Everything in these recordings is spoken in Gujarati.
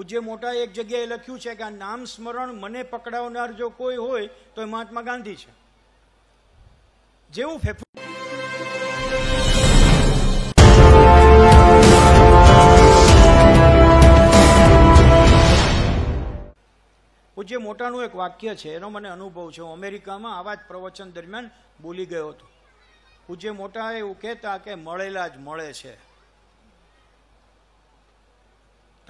પૂજ્ય મોટા એક જગ્યાએ લખ્યું છે કે આ નામ સ્મરણ મને પકડાવનાર જો કોઈ હોય તો એ મહાત્મા ગાંધી છે જેવું ફેફું પૂજ્ય મોટાનું એક વાક્ય છે એનો મને અનુભવ છે હું અમેરિકામાં આવા જ પ્રવચન દરમિયાન બોલી ગયો હતો પૂજ્ય મોટા એવું કહેતા કે મળેલા જ મળે છે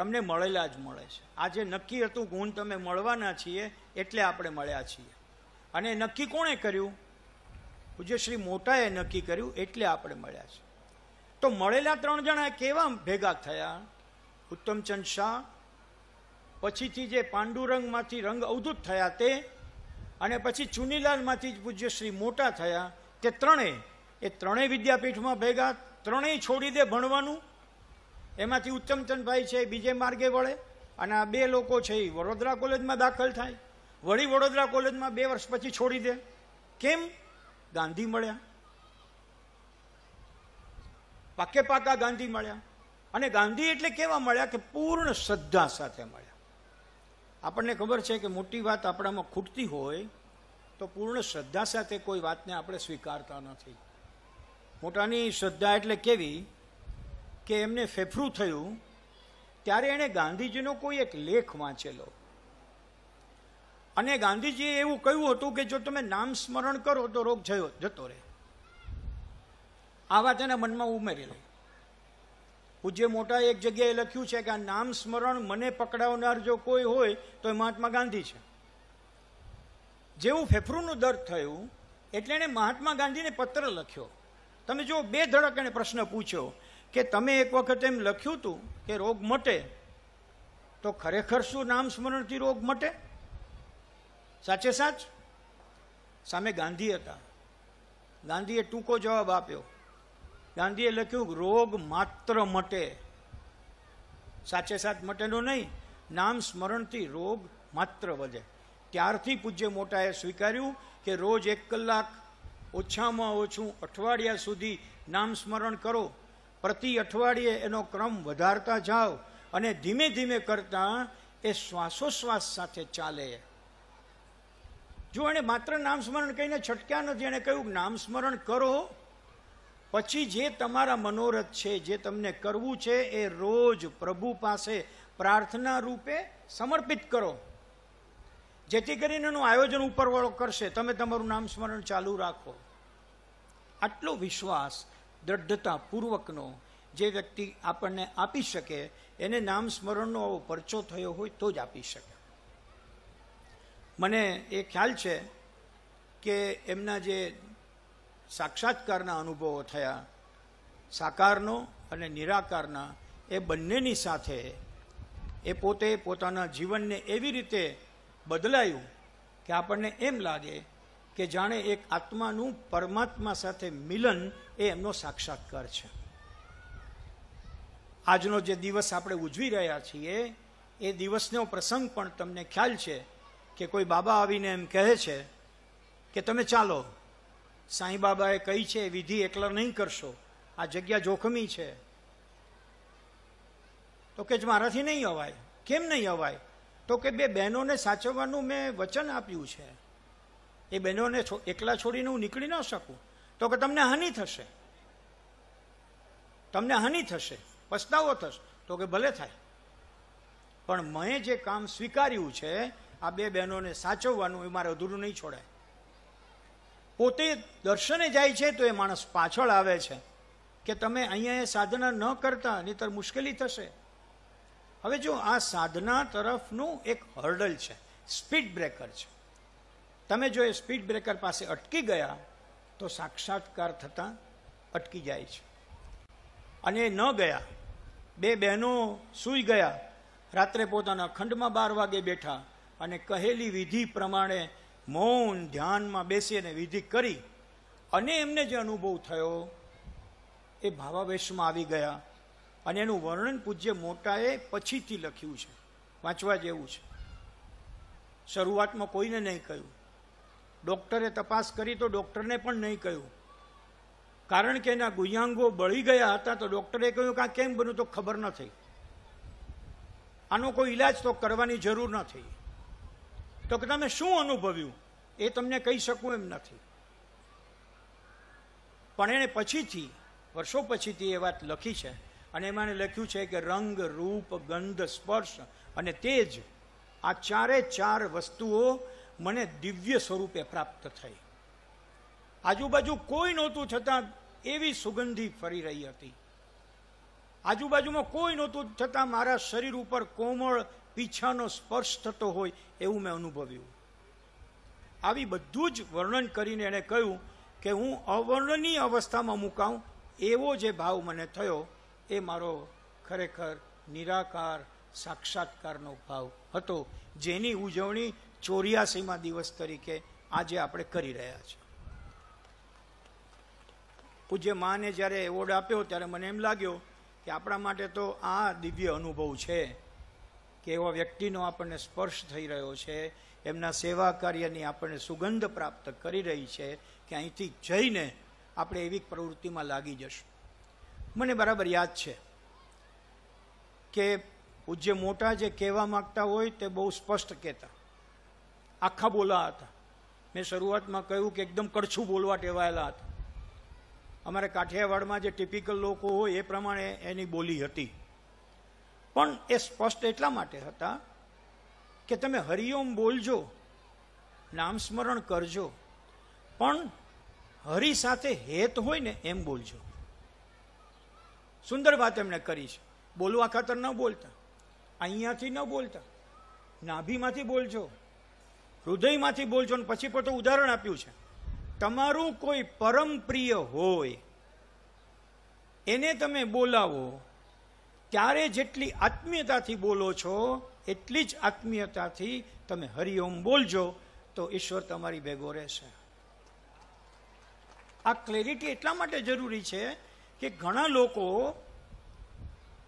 તમને મળેલા જ મળે છે આજે નક્કી હતું ગુણ તમે મળવાના છીએ એટલે આપણે મળ્યા છીએ અને નક્કી કોણે કર્યું પૂજ્યશ્રી મોટાએ નક્કી કર્યું એટલે આપણે મળ્યા છે તો મળેલા ત્રણ જણા કેવા ભેગા થયા ઉત્તમચંદ શાહ પછીથી જે પાંડુરંગમાંથી રંગ અવધૂત થયા તે અને પછી ચુનીલાલમાંથી જ પૂજ્યશ્રી મોટા થયા તે ત્રણેય એ ત્રણેય વિદ્યાપીઠમાં ભેગા ત્રણેય છોડી દે ભણવાનું એમાંથી ઉત્તમચંદભાઈ છે બીજે માર્ગે વળે અને આ બે લોકો છે એ વડોદરા કોલેજમાં દાખલ થાય વળી વડોદરા કોલેજમાં બે વર્ષ પછી છોડી દે કેમ ગાંધી મળ્યા પાકે પાકા ગાંધી મળ્યા અને ગાંધી એટલે કેવા મળ્યા કે પૂર્ણ શ્રદ્ધા સાથે મળ્યા આપણને ખબર છે કે મોટી વાત આપણામાં ખૂટતી હોય તો પૂર્ણ શ્રદ્ધા સાથે કોઈ વાતને આપણે સ્વીકારતા નથી મોટાની શ્રદ્ધા એટલે કેવી કે એમને ફેફરું થયું ત્યારે એણે ગાંધીજીનો કોઈ એક લેખ વાંચેલો અને ગાંધીજીએ એવું કહ્યું હતું કે જો તમે નામ સ્મરણ કરો તો રોગ જયો જતો રહે આ વાત એના મનમાં ઉમેરી લઈ પૂજ્ય મોટા એક જગ્યાએ લખ્યું છે કે આ નામ સ્મરણ મને પકડાવનાર જો કોઈ હોય તો એ મહાત્મા ગાંધી છે જેવું ફેફરૂનું દર્દ થયું એટલે એણે મહાત્મા ગાંધીને પત્ર લખ્યો તમે જો બે ધડક એને પ્રશ્ન પૂછ્યો કે તમે એક વખત એમ લખ્યું હતું કે રોગ મટે તો ખરેખર શું નામ સ્મરણથી રોગ મટે સાચે સાચ સામે ગાંધી હતા ગાંધીએ ટૂંકો જવાબ આપ્યો ગાંધીએ લખ્યું રોગ માત્ર મટે સાચે સાચ મટેનો નહીં નામ સ્મરણથી રોગ માત્ર વધે ત્યારથી પૂજ્ય મોટાએ સ્વીકાર્યું કે રોજ એક કલાક ઓછામાં ઓછું અઠવાડિયા સુધી નામ સ્મરણ કરો પ્રતિ અઠવાડિયે એનો ક્રમ વધારતા જાઓ અને ધીમે ધીમે કરતા એ શ્વાસોશ્વાસ સાથે ચાલે જો એણે માત્ર નામસ્મરણ કહીને છટક્યા નથી એણે કહ્યું નામ સ્મરણ કરો પછી જે તમારા મનોરથ છે જે તમને કરવું છે એ રોજ પ્રભુ પાસે પ્રાર્થના રૂપે સમર્પિત કરો જેથી કરીને એનું આયોજન ઉપરવાળો કરશે તમે તમારું નામસ્મરણ ચાલુ રાખો આટલો વિશ્વાસ દ્રઢતાપૂર્વકનો જે વ્યક્તિ આપણને આપી શકે એને નામ સ્મરણનો આવો પરચો થયો હોય તો જ આપી શકે મને એ ખ્યાલ છે કે એમના જે સાક્ષાત્કારના અનુભવો થયા સાકારનો અને નિરાકારના એ બંનેની સાથે એ પોતે પોતાના જીવનને એવી રીતે બદલાયું કે આપણને એમ લાગે કે જાણે એક આત્માનું પરમાત્મા સાથે મિલન એ એમનો સાક્ષાત્કાર છે આજનો જે દિવસ આપણે ઉજવી રહ્યા છીએ એ દિવસનો પ્રસંગ પણ તમને ખ્યાલ છે કે કોઈ બાબા આવીને એમ કહે છે કે તમે ચાલો સાંઈ બાબાએ કહી છે વિધિ એકલા નહીં કરશો આ જગ્યા જોખમી છે તો કે જ મારાથી નહીં અવાય કેમ નહીં અવાય તો કે બે બહેનોને સાચવવાનું મેં વચન આપ્યું છે એ બહેનોને એકલા છોડીને હું નીકળી ન શકું તો કે તમને હાનિ થશે તમને હાનિ થશે પસ્તાવો થશે તો કે ભલે થાય પણ મેં જે કામ સ્વીકાર્યું છે આ બે બહેનોને સાચવવાનું એ મારે અધૂરું નહીં છોડાય પોતે દર્શને જાય છે તો એ માણસ પાછળ આવે છે કે તમે અહીંયા એ સાધના ન કરતા નહીતર મુશ્કેલી થશે હવે જો આ સાધના તરફનું એક હર્ડલ છે સ્પીડ બ્રેકર છે તમે જો એ સ્પીડ બ્રેકર પાસે અટકી ગયા તો સાક્ષાત્કાર થતાં અટકી જાય છે અને ન ગયા બે બહેનો સૂઈ ગયા રાત્રે પોતાના ખંડમાં બાર વાગે બેઠા અને કહેલી વિધિ પ્રમાણે મૌન ધ્યાનમાં બેસીને વિધિ કરી અને એમને જે અનુભવ થયો એ ભાવાવેશમાં આવી ગયા અને એનું વર્ણન પૂજ્ય મોટાએ પછીથી લખ્યું છે વાંચવા જેવું છે શરૂઆતમાં કોઈને નહીં કહ્યું ડૉક્ટરે તપાસ કરી તો ડોક્ટરને પણ નહીં કહ્યું કારણ કે એના ગુયાંગો બળી ગયા હતા તો ડૉક્ટરે કહ્યું કે આ કેમ બન્યું તો ખબર નથી આનો કોઈ ઈલાજ તો કરવાની જરૂર નથી તો કે તમે શું અનુભવ્યું એ તમને કહી શકું એમ નથી પણ એણે પછીથી વર્ષો પછીથી એ વાત લખી છે અને એમાં એણે લખ્યું છે કે રંગ રૂપ ગંધ સ્પર્શ અને તેજ આ ચારે ચાર વસ્તુઓ મને દિવ્ય સ્વરૂપે પ્રાપ્ત થઈ આજુબાજુ કોઈ નહોતું છતાં એવી સુગંધી ફરી રહી હતી આજુબાજુમાં કોઈ નહોતું થતાં મારા શરીર ઉપર કોમળ પીછાનો સ્પર્શ થતો હોય એવું મેં અનુભવ્યું આવી બધું જ વર્ણન કરીને એણે કહ્યું કે હું અવર્ણનીય અવસ્થામાં મુકાઉં એવો જે ભાવ મને થયો એ મારો ખરેખર નિરાકાર સાક્ષાત્કારનો ભાવ હતો જેની ઉજવણી ચોર્યાસીમાં દિવસ તરીકે આજે આપણે કરી રહ્યા છીએ પૂજ્ય માને જ્યારે એવોર્ડ આપ્યો ત્યારે મને એમ લાગ્યો કે આપણા માટે તો આ દિવ્ય અનુભવ છે કે એવા વ્યક્તિનો આપણને સ્પર્શ થઈ રહ્યો છે એમના સેવા કાર્યની આપણને સુગંધ પ્રાપ્ત કરી રહી છે કે અહીંથી જઈને આપણે એવી પ્રવૃત્તિમાં લાગી જશું મને બરાબર યાદ છે કે પૂજ્ય મોટા જે કહેવા માગતા હોય તે બહુ સ્પષ્ટ કહેતા આખા બોલા હતા મેં શરૂઆતમાં કહ્યું કે એકદમ કડછું બોલવા ટેવાયેલા હતા અમારે કાઠિયાવાડમાં જે ટિપિકલ લોકો હોય એ પ્રમાણે એની બોલી હતી પણ એ સ્પષ્ટ એટલા માટે હતા કે તમે હરિઓમ બોલજો નામ સ્મરણ કરજો પણ હરિ સાથે હેત હોય ને એમ બોલજો સુંદર વાત એમણે કરી છે બોલવા ખાતર ન બોલતા અહીંયાથી ન બોલતા નાભીમાંથી બોલજો હૃદયમાંથી બોલજો ને પછી પોતે ઉદાહરણ આપ્યું છે તમારું કોઈ પરમ પ્રિય હોય એને તમે બોલાવો ત્યારે જેટલી આત્મીયતાથી બોલો છો એટલી જ આત્મીયતાથી તમે હરિઓમ બોલજો તો ઈશ્વર તમારી ભેગો રહેશે આ ક્લેરિટી એટલા માટે જરૂરી છે કે ઘણા લોકો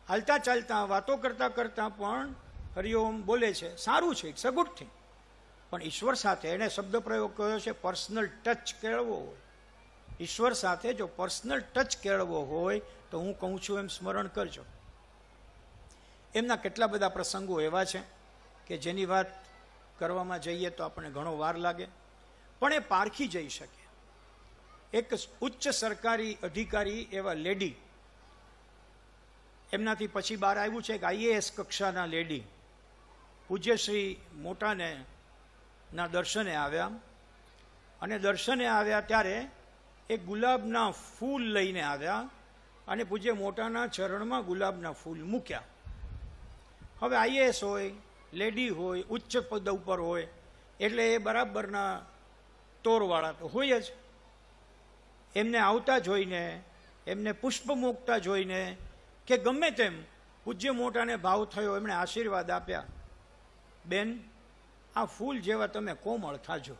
હાલતા ચાલતા વાતો કરતાં કરતાં પણ હરિઓમ બોલે છે સારું છે ઇટ્સ અ ગુડ થિંગ પણ ઈશ્વર સાથે એણે શબ્દ પ્રયોગ કર્યો છે પર્સનલ ટચ કેળવો હોય ઈશ્વર સાથે જો પર્સનલ ટચ કેળવો હોય તો હું કહું છું એમ સ્મરણ કરજો એમના કેટલા બધા પ્રસંગો એવા છે કે જેની વાત કરવામાં જઈએ તો આપણને ઘણો વાર લાગે પણ એ પારખી જઈ શકે એક ઉચ્ચ સરકારી અધિકારી એવા લેડી એમનાથી પછી બહાર આવ્યું છે કે આઈએએસ કક્ષાના લેડી પૂજ્યશ્રી મોટાને ના દર્શને આવ્યા અને દર્શને આવ્યા ત્યારે એ ગુલાબના ફૂલ લઈને આવ્યા અને પૂજ્ય મોટાના ચરણમાં ગુલાબના ફૂલ મૂક્યા હવે આઈએએસ હોય લેડી હોય ઉચ્ચ પદ ઉપર હોય એટલે એ બરાબરના તોરવાળા તો હોય જ એમને આવતા જોઈને એમને પુષ્પ મૂકતા જોઈને કે ગમે તેમ પૂજ્ય મોટાને ભાવ થયો એમણે આશીર્વાદ આપ્યા બેન આ ફૂલ જેવા તમે કોમળ થાજો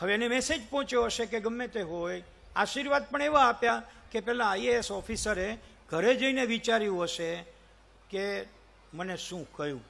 હવે એને મેસેજ પહોંચ્યો હશે કે ગમે તે હોય આશીર્વાદ પણ એવા આપ્યા કે પેલા આઈએએસ ઓફિસરે ઘરે જઈને વિચાર્યું હશે કે મને શું કહ્યું